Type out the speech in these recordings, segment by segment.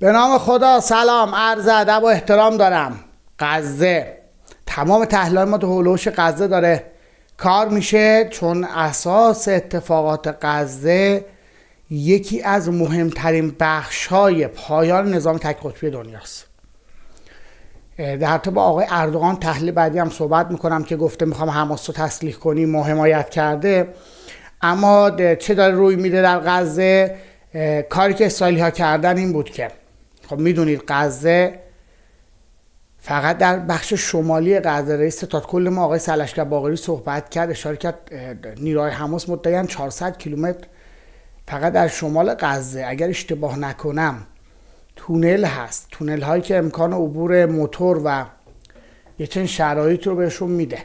به نام خدا سلام عرض ادب و احترام دارم غزه تمام تحلیل ما تو هولوش غزه داره کار میشه چون اساس اتفاقات قزه یکی از مهمترین بخش های پایان نظام تک قطبی دنیاست در تا با آقای اردوغان تحلیل بعدی هم صحبت میکنم که گفته میخوام حماس رو تسلیح کنی حمایت کرده اما چه داره روی میده در غزه کاری که اسرائیلی ها کردن این بود که خب میدونید غزه فقط در بخش شمالی غزه رئیس ستاد کل ما آقای سلشکر باقری صحبت کرد اشاره کرد نیروهای حماس مدعیان 400 کیلومتر فقط در شمال غزه اگر اشتباه نکنم تونل هست تونل هایی که امکان عبور موتور و یه چند شرایط رو بهشون میده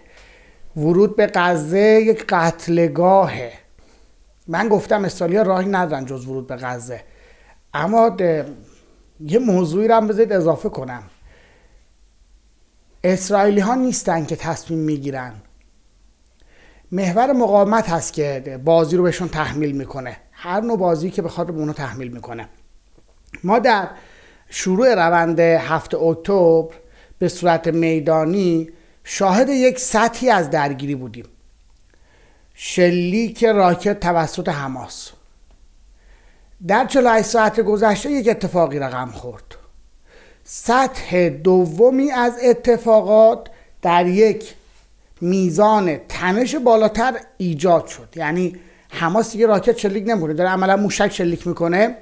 ورود به غزه یک قتلگاهه من گفتم استالیا راهی ندارن جز ورود به غزه اما یه موضوعی رو هم بذارید اضافه کنم اسرائیلی ها نیستن که تصمیم میگیرن محور مقاومت هست که بازی رو بهشون تحمیل میکنه هر نوع بازی که بخواد خاطر به اونو تحمیل میکنه ما در شروع روند هفت اکتبر به صورت میدانی شاهد یک سطحی از درگیری بودیم شلیک راکت توسط حماس در 48 ساعت گذشته یک اتفاقی رقم خورد سطح دومی از اتفاقات در یک میزان تنش بالاتر ایجاد شد یعنی هماس دیگه راکت شلیک نمیکنه داره عملا موشک شلیک میکنه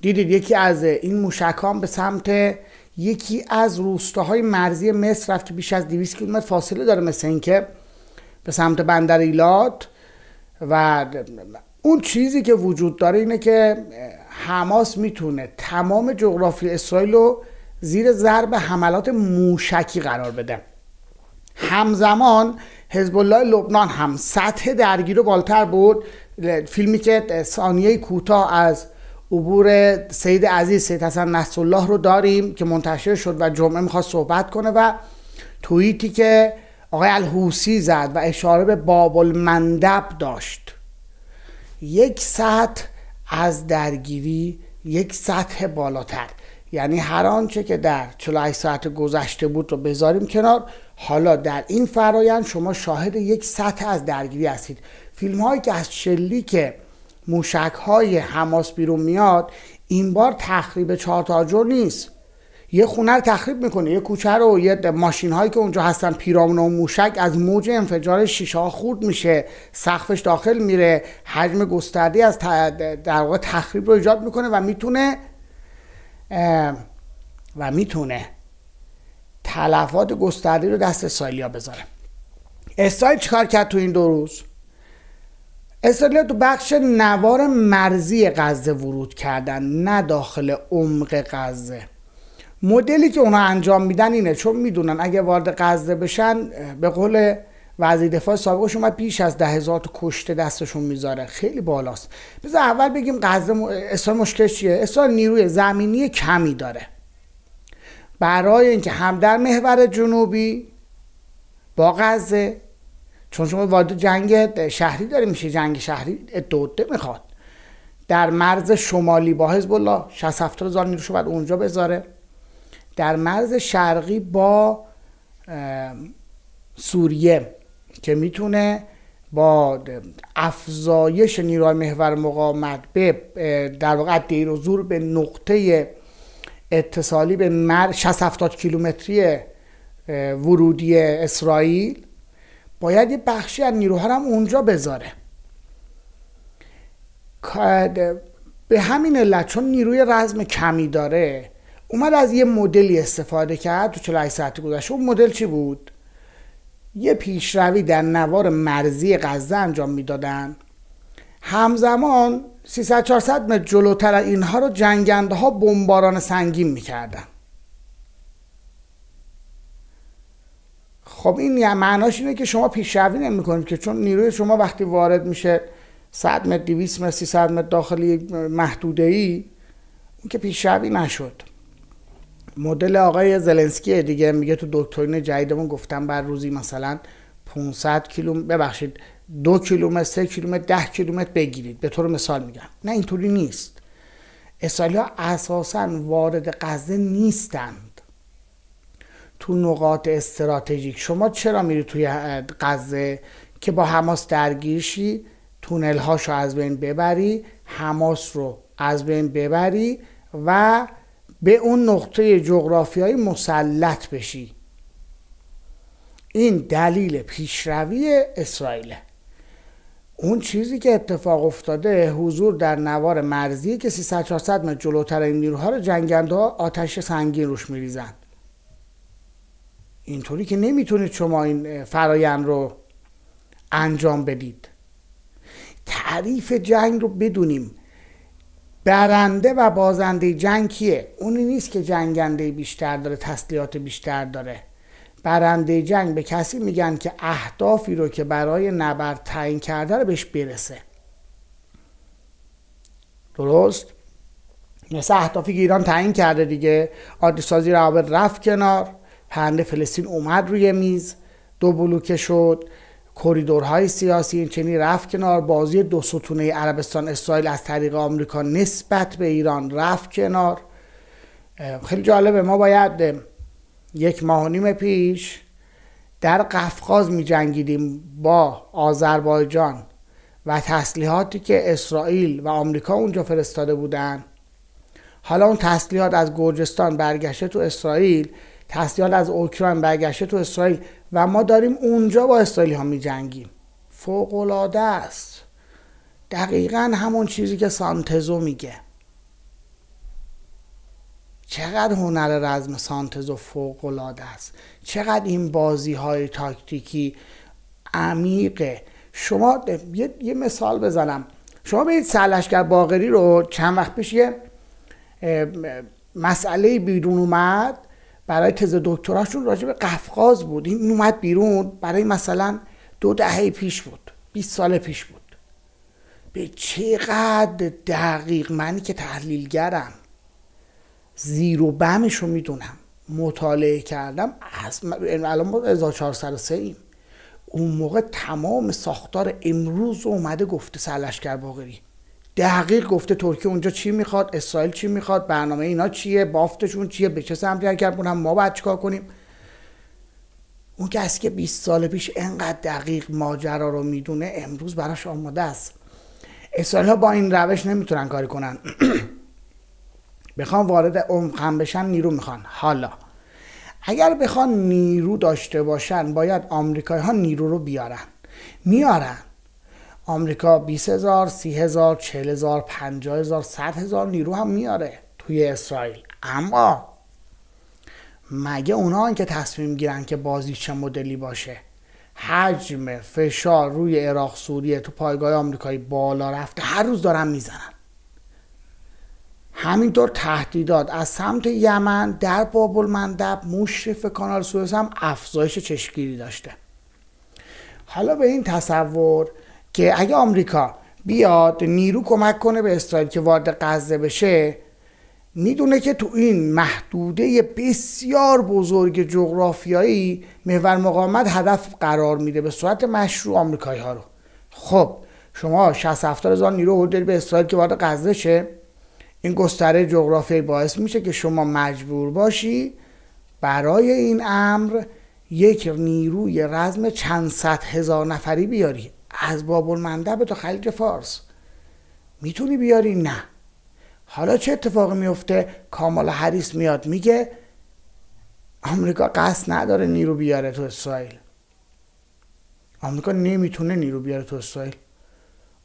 دیدید یکی از این موشکان به سمت یکی از روستاهای مرزی مصر رفت که بیش از 200 کیلومتر فاصله داره مثل اینکه به سمت بندر ایلات و اون چیزی که وجود داره اینه که حماس میتونه تمام جغرافی اسرائیل رو زیر ضرب حملات موشکی قرار بده همزمان حزب الله لبنان هم سطح درگیر رو بالتر بود فیلمی که ثانیه کوتاه از عبور سید عزیز سید حسن نصرالله رو داریم که منتشر شد و جمعه میخواست صحبت کنه و توییتی که آقای الحوسی زد و اشاره به بابل مندب داشت یک سطح از درگیری یک سطح بالاتر یعنی هر آنچه که در 48 ساعت گذشته بود رو بذاریم کنار حالا در این فرایند شما شاهد یک سطح از درگیری هستید فیلم هایی که از که موشک های حماس بیرون میاد این بار تخریب چهار نیست یه خونه رو تخریب میکنه یه کوچه رو یه ماشین هایی که اونجا هستن پیرامون و موشک از موج انفجار شیشه ها خورد میشه سقفش داخل میره حجم گستردی از در واقع تخریب رو ایجاد میکنه و میتونه و میتونه تلفات گستردی رو دست اسرائیلیا بذاره اسرائیل چیکار کرد تو این دو روز اسرائیل تو بخش نوار مرزی غزه ورود کردن نه داخل عمق غزه مدلی که اونا انجام میدن اینه چون میدونن اگه وارد غزه بشن به قول وزیر دفاع سابقش اومد پیش از ده هزار کشته دستشون میذاره خیلی بالاست بذار اول بگیم غزه م... مشکل چیه اصلا نیروی زمینی کمی داره برای اینکه هم در محور جنوبی با غزه چون شما وارد جنگ شهری داره میشه جنگ شهری دوده میخواد در مرز شمالی با حزب الله 60 70 هزار اونجا بذاره در مرز شرقی با سوریه که میتونه با افزایش نیروهای محور مقاومت به در واقع دیر و زور به نقطه اتصالی به مر 60 70 کیلومتری ورودی اسرائیل باید یه بخشی از نیروها هم اونجا بذاره به همین علت چون نیروی رزم کمی داره اومد از یه مدلی استفاده کرد تو 48 ساعت گذشته اون مدل چی بود یه پیشروی در نوار مرزی غزه انجام میدادن همزمان 300 400 متر جلوتر اینها رو جنگنده ها بمباران سنگین میکردن خب این یه معناش اینه که شما پیشروی نمیکنید که چون نیروی شما وقتی وارد میشه 100 متر 200 متر 300 متر داخلی محدوده ای اون که پیشروی نشد مدل آقای زلنسکی دیگه میگه تو دکترین جدیدمون گفتم بر روزی مثلا 500 کیلومتر ببخشید دو کیلومتر سه کیلومتر ده کیلومتر بگیرید به طور مثال میگم نه اینطوری نیست اسرائیل ها اساسا وارد غزه نیستند تو نقاط استراتژیک شما چرا میری توی غزه که با حماس درگیرشی تونل هاش رو از بین ببری هماس رو از بین ببری و به اون نقطه جغرافیایی مسلط بشی این دلیل پیشروی اسرائیله اون چیزی که اتفاق افتاده حضور در نوار مرزی که 300 400 متر جلوتر این نیروها رو جنگنده ها آتش سنگین روش میریزند اینطوری که نمیتونید شما این فرایند رو انجام بدید تعریف جنگ رو بدونیم برنده و بازنده جنگ کیه اونی نیست که جنگنده بیشتر داره تسلیحات بیشتر داره برنده جنگ به کسی میگن که اهدافی رو که برای نبرد تعیین کرده رو بهش برسه درست مثل اهدافی که ایران تعیین کرده دیگه عادی سازی روابط رفت کنار پرنده فلسطین اومد روی میز دو بلوکه شد کریدورهای سیاسی چنین رفت کنار بازی دو ستونه عربستان اسرائیل از طریق آمریکا نسبت به ایران رفت کنار خیلی جالبه ما باید یک ماه و نیم پیش در قفقاز می جنگیدیم با آذربایجان و تسلیحاتی که اسرائیل و آمریکا اونجا فرستاده بودن حالا اون تسلیحات از گرجستان برگشته تو اسرائیل تسلیحات از اوکراین برگشته تو اسرائیل و ما داریم اونجا با اسرائیلی ها می جنگیم فوقلاده است دقیقا همون چیزی که سانتزو میگه چقدر هنر رزم سانتزو فوقلاده است چقدر این بازی های تاکتیکی عمیقه شما یه, یه مثال بزنم شما به سلشگر باقری رو چند وقت پیش یه مسئله بیرون اومد برای تز دکتراشون راجع به قفقاز بود این اومد بیرون برای مثلا دو دهه پیش بود 20 سال پیش بود به چقدر دقیق منی که تحلیلگرم زیر و بمش رو میدونم مطالعه کردم از الان ما 1403 ایم اون موقع تمام ساختار امروز اومده گفته سرلشکر باقری دقیق گفته ترکیه اونجا چی میخواد اسرائیل چی میخواد برنامه اینا چیه بافتشون چیه به چه سمتی حرکت کنن ما باید چیکار کنیم اون کسی که 20 سال پیش انقدر دقیق ماجرا رو میدونه امروز براش آماده است اسرائیل ها با این روش نمیتونن کاری کنن بخوان وارد هم بشن نیرو میخوان حالا اگر بخوان نیرو داشته باشن باید آمریکایی ها نیرو رو بیارن میارن آمریکا 20 هزار 30 هزار 40 هزار 50 هزار 100 هزار نیرو هم میاره توی اسرائیل اما مگه اونها که تصمیم گیرن که بازی چه مدلی باشه حجم فشار روی عراق سوریه تو پایگاه آمریکایی بالا رفته هر روز دارن میزنن همینطور تهدیدات از سمت یمن در بابل مندب مشرف کانال سوئز هم افزایش چشمگیری داشته حالا به این تصور که اگه آمریکا بیاد نیرو کمک کنه به اسرائیل که وارد غزه بشه میدونه که تو این محدوده بسیار بزرگ جغرافیایی محور مقاومت هدف قرار میده به صورت مشروع آمریکایی ها رو خب شما 60 70 هزار نیرو هردل به اسرائیل که وارد غزه شه این گستره جغرافیایی باعث میشه که شما مجبور باشی برای این امر یک نیروی رزم چند صد هزار نفری بیاری از باب به تا خلیج فارس میتونی بیاری نه حالا چه اتفاقی میفته کامال هریس میاد میگه آمریکا قصد نداره نیرو بیاره تو اسرائیل آمریکا نمیتونه نیرو بیاره تو اسرائیل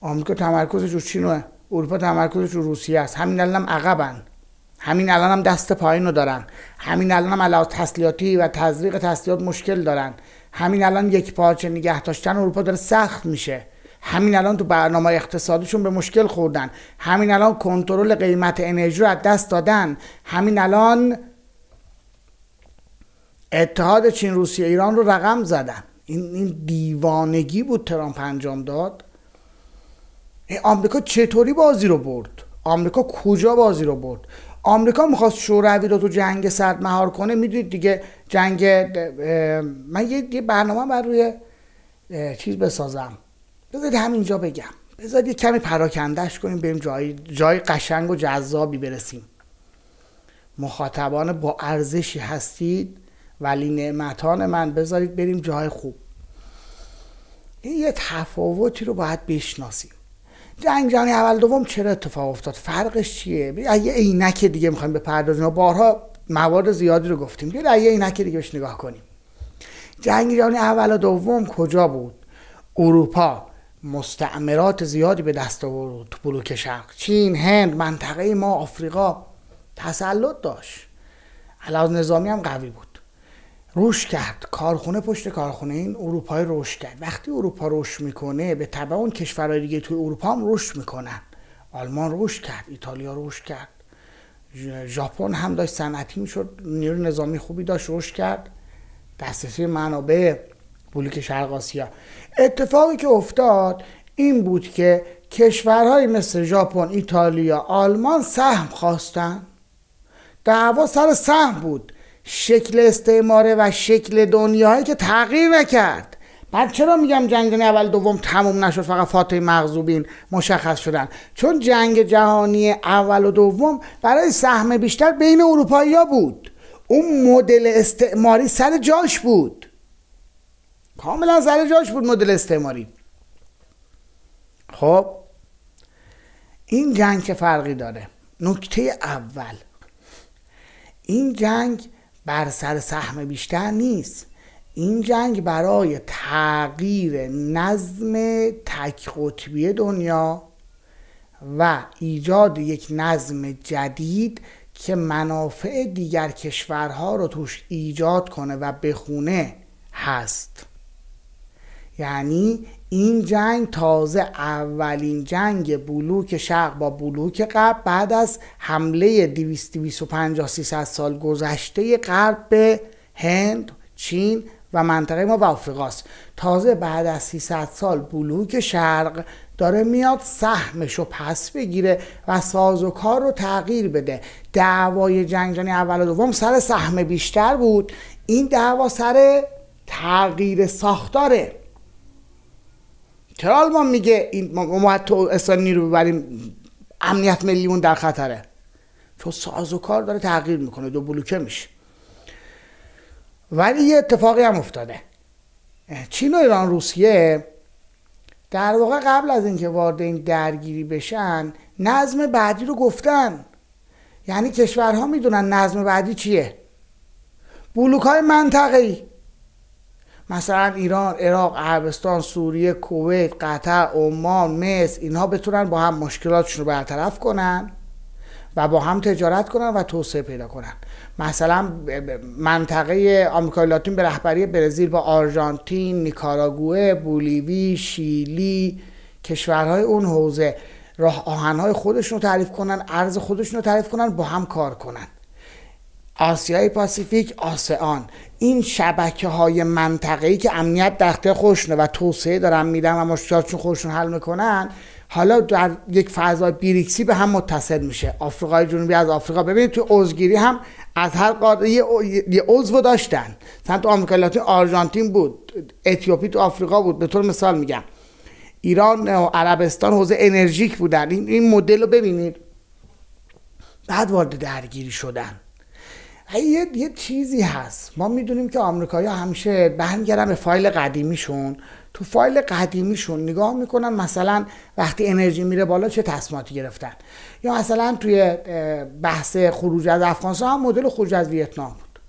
آمریکا تمرکزش رو چینه اروپا تمرکزش رو روسیه است همین هم عقبن همین الان هم دست پایین رو دارن همین الان هم علاوه تسلیحاتی و تزریق تسلیات مشکل دارن همین الان یک پارچه نگه داشتن اروپا داره سخت میشه همین الان تو برنامه اقتصادیشون به مشکل خوردن همین الان کنترل قیمت انرژی رو از دست دادن همین الان اتحاد چین روسیه ایران رو رقم زدن این, این دیوانگی بود ترامپ انجام داد آمریکا چطوری بازی رو برد آمریکا کجا بازی رو برد آمریکا میخواست شوروی رو تو جنگ سرد مهار کنه میدونید دیگه جنگ من یه برنامه بر روی چیز بسازم بذارید همینجا بگم بذارید یه کمی پراکندهش کنیم بریم جای, جای قشنگ و جذابی برسیم مخاطبان با ارزشی هستید ولی نعمتان من بذارید بریم جای خوب یه تفاوتی رو باید بشناسیم جنگ جهانی اول دوم چرا اتفاق افتاد فرقش چیه اگه عینک دیگه میخوایم بپردازیم بارها موارد زیادی رو گفتیم بیاید یه عینک دیگه بهش نگاه کنیم جنگ جهانی اول و دوم کجا بود اروپا مستعمرات زیادی به دست آورد تو بلوک شرق چین هند منطقه ما آفریقا تسلط داشت علاوه نظامی هم قوی بود روش کرد کارخونه پشت کارخونه این اروپای روش کرد وقتی اروپا روش میکنه به تبع اون کشورهای دیگه توی اروپا هم روش میکنن آلمان روش کرد ایتالیا روش کرد ژاپن هم داشت صنعتی میشد نیروی نظامی خوبی داشت روش کرد دسترسی منابع بلوک شرق آسیا اتفاقی که افتاد این بود که کشورهای مثل ژاپن، ایتالیا، آلمان سهم خواستن دعوا سر سهم بود شکل استعماره و شکل دنیایی که تغییر نکرد بعد چرا میگم جنگ اول دوم تموم نشد فقط فاتح مغزوبین مشخص شدن چون جنگ جهانی اول و دوم برای سهم بیشتر بین اروپایی ها بود اون مدل استعماری سر جاش بود کاملا سر جاش بود مدل استعماری خب این جنگ که فرقی داره نکته اول این جنگ بر سر سهم بیشتر نیست این جنگ برای تغییر نظم تک قطبی دنیا و ایجاد یک نظم جدید که منافع دیگر کشورها رو توش ایجاد کنه و بخونه هست یعنی این جنگ تازه اولین جنگ بلوک شرق با بلوک غرب بعد از حمله 250 300 سال گذشته غرب به هند چین و منطقه ما و تازه بعد از 300 سال بلوک شرق داره میاد سهمش رو پس بگیره و ساز کار رو تغییر بده دعوای جنگ جنگ اول و دوم سر سهم بیشتر بود این دعوا سر تغییر ساختاره چرا میگه این ما تو اسرائیل نیرو ببریم امنیت ملیمون در خطره چون کار داره تغییر میکنه دو بلوکه میشه ولی یه اتفاقی هم افتاده چین و ایران روسیه در واقع قبل از اینکه وارد این درگیری بشن نظم بعدی رو گفتن یعنی کشورها میدونن نظم بعدی چیه بلوک های منطقه ای مثلا ایران، عراق، عربستان، سوریه، کویت، قطر، عمان، مصر اینها بتونن با هم مشکلاتشون رو برطرف کنن و با هم تجارت کنن و توسعه پیدا کنن مثلا منطقه آمریکای لاتین به رهبری برزیل با آرژانتین، نیکاراگوه، بولیوی، شیلی کشورهای اون حوزه راه آهنهای خودشون رو تعریف کنن، ارز خودشون رو تعریف کنن، با هم کار کنن آسیای پاسیفیک آسیان این شبکه های منطقه‌ای که امنیت درخته خوشنه و توسعه دارن میدن و مشکلاتشون خودشون حل میکنن حالا در یک فضای بیریکسی به هم متصل میشه آفریقای جنوبی از آفریقا ببینید تو عضوگیری هم از هر قاره یه عضو داشتن مثلا تو آمریکا لاتین آرژانتین بود اتیوپی تو آفریقا بود به طور مثال میگم ایران و عربستان حوزه انرژیک بودن این, این مدل رو ببینید بعد وارد درگیری شدن یه،, یه چیزی هست ما میدونیم که آمریکایی همیشه برمیگردن به فایل قدیمیشون تو فایل قدیمیشون نگاه میکنن مثلا وقتی انرژی میره بالا چه تصمیماتی گرفتن یا مثلا توی بحث خروج از افغانستان هم مدل خروج از ویتنام بود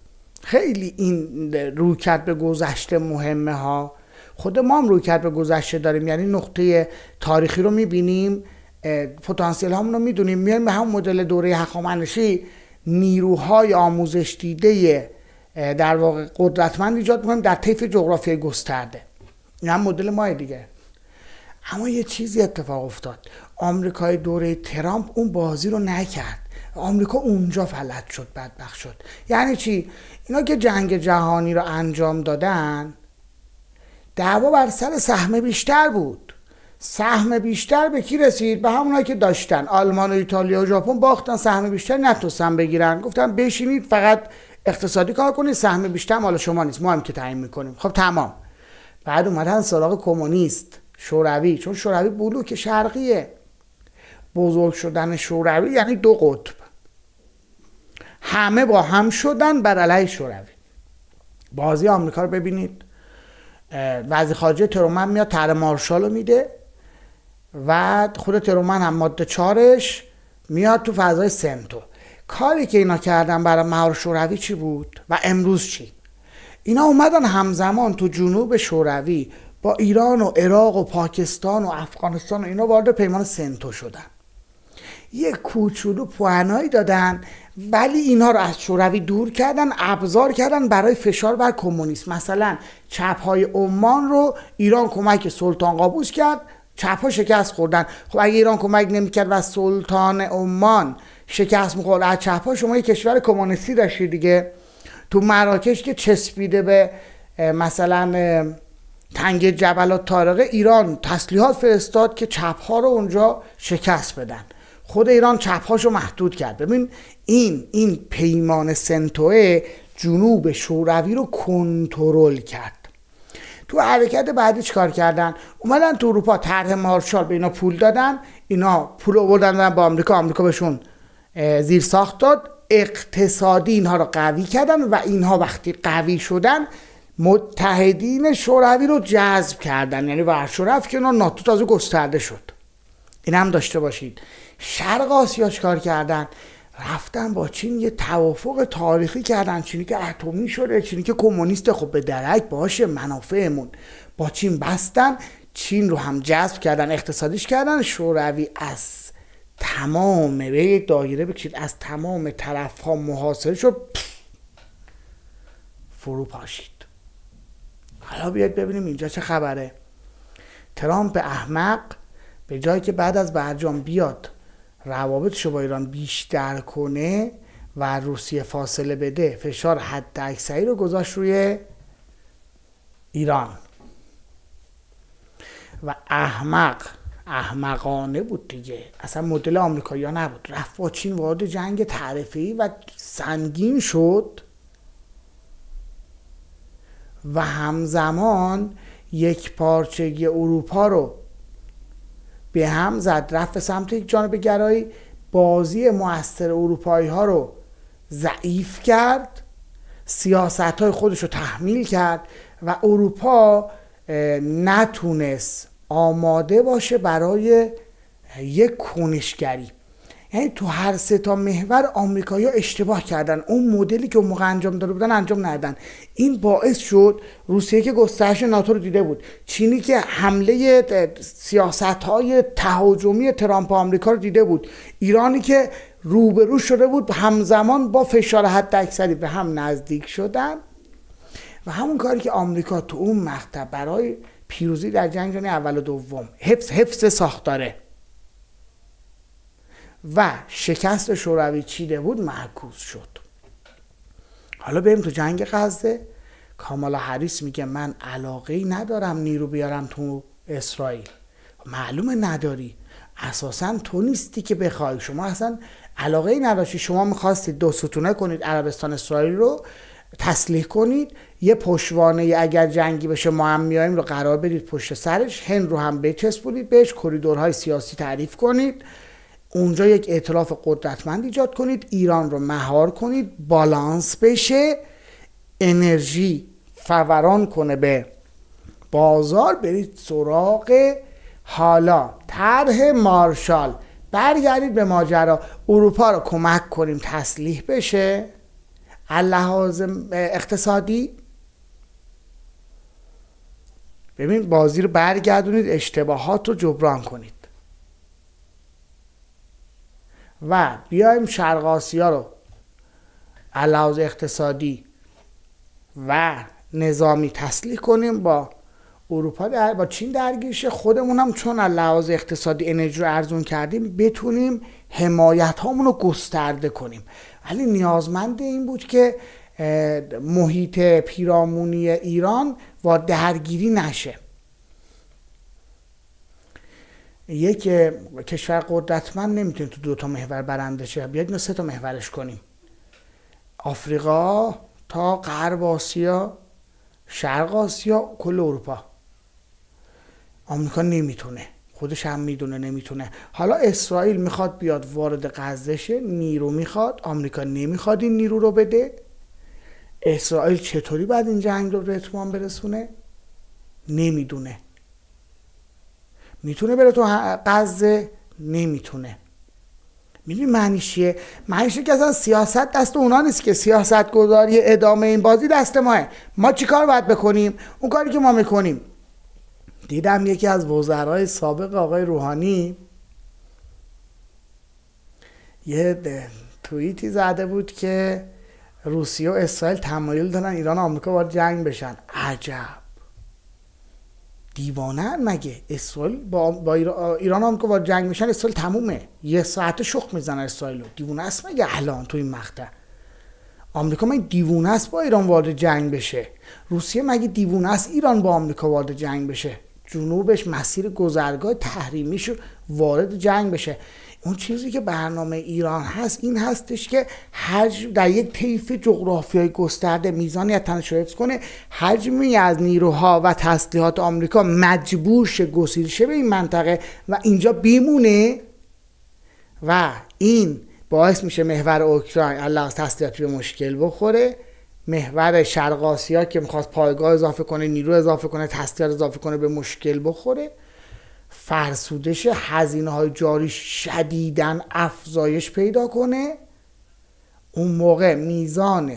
خیلی این رویکرد به گذشته مهمه ها خود ما هم رویکرد به گذشته داریم یعنی نقطه تاریخی رو میبینیم پتانسیل هامون رو میدونیم میایم به هم مدل دوره هخامنشی نیروهای آموزش دیده در واقع قدرتمند ایجاد میکنیم در طیف جغرافی گسترده این هم مدل ما دیگه اما یه چیزی اتفاق افتاد آمریکای دوره ترامپ اون بازی رو نکرد آمریکا اونجا فلج شد بدبخ شد یعنی چی اینا که جنگ جهانی رو انجام دادن دعوا بر سر سهم بیشتر بود سهم بیشتر به کی رسید به همونایی که داشتن آلمان و ایتالیا و ژاپن باختن سهم بیشتر نتوسن بگیرن گفتن بشینید فقط اقتصادی کار کنید سهم بیشتر مال شما نیست ما هم که تعیین میکنیم خب تمام بعد اومدن سراغ کمونیست شوروی چون شوروی بلوک شرقیه بزرگ شدن شوروی یعنی دو قطب همه با هم شدن بر علیه شوروی بازی آمریکا رو ببینید وزیر خارجه ترومن میاد تر مارشال رو میده و خود ترومن هم ماده چارش میاد تو فضای سنتو کاری که اینا کردن برای مهار شوروی چی بود و امروز چی اینا اومدن همزمان تو جنوب شوروی با ایران و عراق و پاکستان و افغانستان و اینا وارد پیمان سنتو شدن یه کوچولو پهنایی دادن ولی اینا رو از شوروی دور کردن ابزار کردن برای فشار بر کمونیسم مثلا چپ های عمان رو ایران کمک سلطان قابوس کرد چپ ها شکست خوردن خب اگه ایران کمک نمیکرد و سلطان عمان شکست میخورد از چپ ها شما یه کشور کمونیستی داشتید دیگه تو مراکش که چسبیده به مثلا تنگ جبل و ایران تسلیحات فرستاد که چپ ها رو اونجا شکست بدن خود ایران چپ رو محدود کرد ببین این این پیمان سنتوه جنوب شوروی رو کنترل کرد تو حرکت بعدی چیکار کردن اومدن تو اروپا طرح مارشال به اینا پول دادن اینا پول آوردن با آمریکا آمریکا بهشون زیر ساخت داد اقتصادی اینها رو قوی کردن و اینها وقتی قوی شدن متحدین شوروی رو جذب کردن یعنی ورشو رفت که ناتو تازه گسترده شد این هم داشته باشید شرق آسیا چکار کردن رفتن با چین یه توافق تاریخی کردن چینی که اتمی شده چینی که کمونیست خب به درک باشه منافعمون با چین بستن چین رو هم جذب کردن اقتصادیش کردن شوروی از تمام به دایره بکشید از تمام طرف ها محاصره شد فرو پاشید حالا بیاید ببینیم اینجا چه خبره ترامپ احمق به جایی که بعد از برجام بیاد روابطش با ایران بیشتر کنه و روسیه فاصله بده فشار حد اکثری رو گذاشت روی ایران و احمق احمقانه بود دیگه اصلا مدل آمریکایی نبود رفت با چین وارد جنگ تعرفه و سنگین شد و همزمان یک پارچگی اروپا رو به هم زد رفت سمت یک جانب گرایی بازی موثر اروپایی ها رو ضعیف کرد سیاست های خودش رو تحمیل کرد و اروپا نتونست آماده باشه برای یک کنشگری یعنی تو هر سه تا محور آمریکایی‌ها اشتباه کردن اون مدلی که اون موقع انجام داده بودن انجام ندادن این باعث شد روسیه که گسترش ناتو رو دیده بود چینی که حمله سیاست های تهاجمی ترامپ آمریکا رو دیده بود ایرانی که روبرو شده بود همزمان با فشار حداکثری به هم نزدیک شدن و همون کاری که آمریکا تو اون مقطع برای پیروزی در جنگ اول و دوم حفظ حفظ ساختاره و شکست شوروی چیده بود معکوس شد حالا بریم تو جنگ غزه کامالا حریس میگه من علاقه ای ندارم نیرو بیارم تو اسرائیل معلومه نداری اساسا تو نیستی که بخوای شما اصلا علاقه ای نداشتی شما میخواستید دو ستونه کنید عربستان اسرائیل رو تسلیح کنید یه پشوانه اگر جنگی بشه ما هم میایم رو قرار بدید پشت سرش هند رو هم بچسبونید بهش کریدورهای سیاسی تعریف کنید اونجا یک اعتراف قدرتمند ایجاد کنید ایران رو مهار کنید بالانس بشه انرژی فوران کنه به بازار برید سراغ حالا طرح مارشال برگردید به ماجرا اروپا رو کمک کنیم تسلیح بشه لحاظ اقتصادی ببین بازی رو برگردونید اشتباهات رو جبران کنید و بیایم شرق آسیا رو علاوز اقتصادی و نظامی تسلیح کنیم با اروپا در... با چین درگیشه خودمون هم چون از لحاظ اقتصادی انرژی رو ارزون کردیم بتونیم حمایت رو گسترده کنیم ولی نیازمند این بود که محیط پیرامونی ایران با درگیری نشه یک کشور قدرتمند نمیتونه تو دو تا محور برنده شه بیاید اینو سه تا محورش کنیم آفریقا تا غرب آسیا شرق آسیا کل اروپا آمریکا نمیتونه خودش هم میدونه نمیتونه حالا اسرائیل میخواد بیاد وارد غزه نیرو میخواد آمریکا نمیخواد این نیرو رو بده اسرائیل چطوری باید این جنگ رو به اتمام برسونه نمیدونه میتونه بره تو غزه نمیتونه میدونی معنی چیه معنیش که اصلا سیاست دست اونا نیست که سیاست گذاری ادامه این بازی دست ماه ما چیکار باید بکنیم اون کاری که ما میکنیم دیدم یکی از وزرای سابق آقای روحانی یه توییتی زده بود که روسیه و اسرائیل تمایل دارن ایران و آمریکا وارد جنگ بشن عجب دیوانه مگه اسرائیل با, با ایران آمریکا با جنگ میشن اسرائیل تمومه یه ساعت شخ میزنه اسرائیل رو دیوانه است مگه الان تو این مقطع آمریکا مگه دیوونه است با ایران وارد جنگ بشه روسیه مگه دیونه است ایران با آمریکا وارد جنگ بشه جنوبش مسیر گذرگاه تحریمیش وارد جنگ بشه اون چیزی که برنامه ایران هست این هستش که حجم در یک طیف جغرافیایی گسترده میزانی از تنش کنه حجمی از نیروها و تسلیحات آمریکا مجبور شه گسیل شه به این منطقه و اینجا بیمونه و این باعث میشه محور اوکراین الله از به مشکل بخوره محور شرق آسیا که میخواست پایگاه اضافه کنه نیرو اضافه کنه تسلیحات اضافه کنه به مشکل بخوره فرسودش هزینه های جاری شدیدن افزایش پیدا کنه اون موقع میزان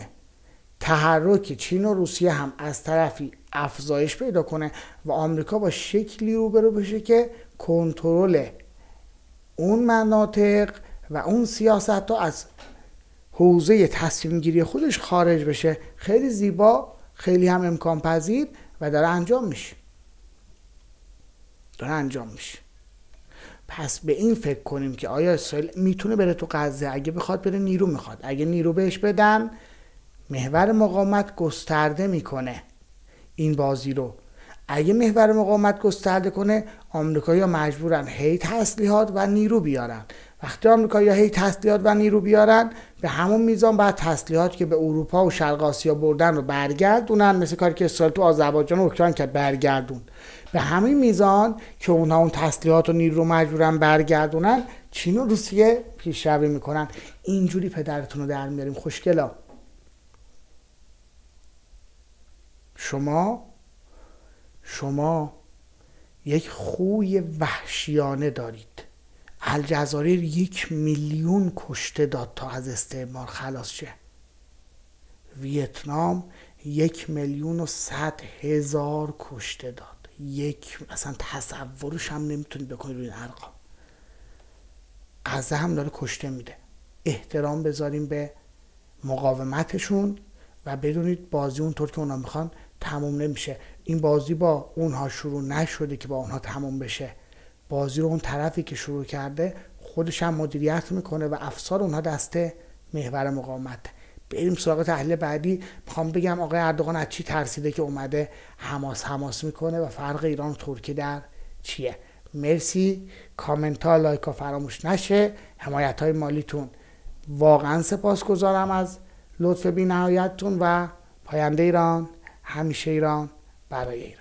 تحرک چین و روسیه هم از طرفی افزایش پیدا کنه و آمریکا با شکلی روبرو بشه که کنترل اون مناطق و اون سیاست از حوزه تصمیم گیری خودش خارج بشه خیلی زیبا خیلی هم امکان پذیر و داره انجام میشه داره انجام میشه پس به این فکر کنیم که آیا اسرائیل میتونه بره تو غزه اگه بخواد بره نیرو میخواد اگه نیرو بهش بدن محور مقاومت گسترده میکنه این بازی رو اگه محور مقاومت گسترده کنه آمریکایی‌ها مجبورن هی تسلیحات و نیرو بیارن وقتی آمریکایی‌ها هی تسلیحات و نیرو بیارن به همون میزان بعد تسلیحات که به اروپا و شرق آسیا بردن رو برگردونن مثل کاری که اسرائیل تو آذربایجان و اوکراین کرد برگردون به همین میزان که اونها اون تسلیحات و نیرو رو مجبورن برگردونن چین و روسیه پیشروی میکنن اینجوری پدرتون رو در میاریم خوشگلا شما شما یک خوی وحشیانه دارید الجزایر یک میلیون کشته داد تا از استعمار خلاص شه ویتنام یک میلیون و صد هزار کشته داد یک اصلا تصورش هم نمیتونی بکنید روی این عرقا غزه هم داره کشته میده احترام بذاریم به مقاومتشون و بدونید بازی اونطور که اونا میخوان تموم نمیشه این بازی با اونها شروع نشده که با اونها تموم بشه بازی رو اون طرفی که شروع کرده خودش هم مدیریت میکنه و افسار اونها دست محور مقاومته بریم سراغ تحلیل بعدی میخوام بگم آقای اردوغان از چی ترسیده که اومده حماس حماس میکنه و فرق ایران و ترکیه در چیه مرسی کامنت ها لایک ها فراموش نشه حمایت های مالیتون واقعا گذارم از لطف بی و پاینده ایران همیشه ایران برای ایران